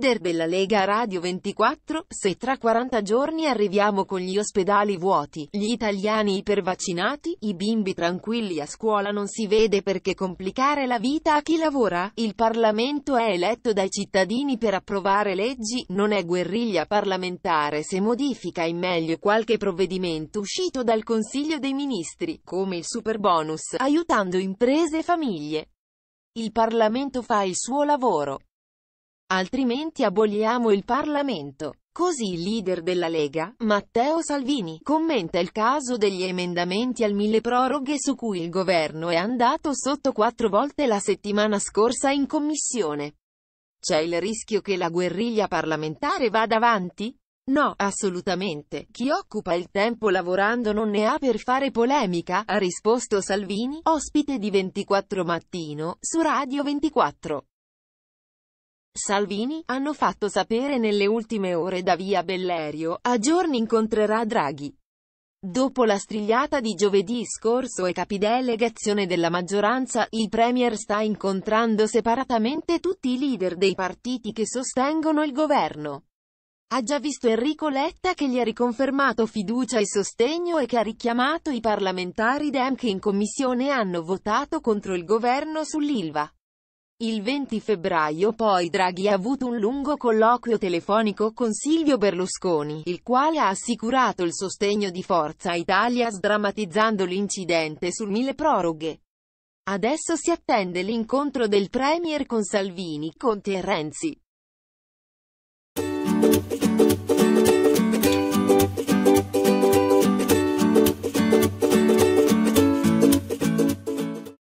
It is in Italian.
leader della Lega Radio 24, se tra 40 giorni arriviamo con gli ospedali vuoti, gli italiani ipervaccinati, i bimbi tranquilli a scuola non si vede perché complicare la vita a chi lavora, il Parlamento è eletto dai cittadini per approvare leggi, non è guerriglia parlamentare se modifica in meglio qualche provvedimento uscito dal Consiglio dei Ministri, come il superbonus, aiutando imprese e famiglie. Il Parlamento fa il suo lavoro. Altrimenti aboliamo il Parlamento. Così il leader della Lega, Matteo Salvini, commenta il caso degli emendamenti al mille proroghe su cui il governo è andato sotto quattro volte la settimana scorsa in commissione. C'è il rischio che la guerriglia parlamentare vada avanti? No, assolutamente. Chi occupa il tempo lavorando non ne ha per fare polemica, ha risposto Salvini, ospite di 24 Mattino, su Radio 24. Salvini, hanno fatto sapere nelle ultime ore da via Bellerio, a giorni incontrerà Draghi. Dopo la strigliata di giovedì scorso e capidelegazione della maggioranza, il Premier sta incontrando separatamente tutti i leader dei partiti che sostengono il governo. Ha già visto Enrico Letta che gli ha riconfermato fiducia e sostegno e che ha richiamato i parlamentari DEM che in commissione hanno votato contro il governo sull'Ilva. Il 20 febbraio poi Draghi ha avuto un lungo colloquio telefonico con Silvio Berlusconi, il quale ha assicurato il sostegno di Forza Italia sdrammatizzando l'incidente sul mille proroghe. Adesso si attende l'incontro del Premier con Salvini, Conte e Renzi.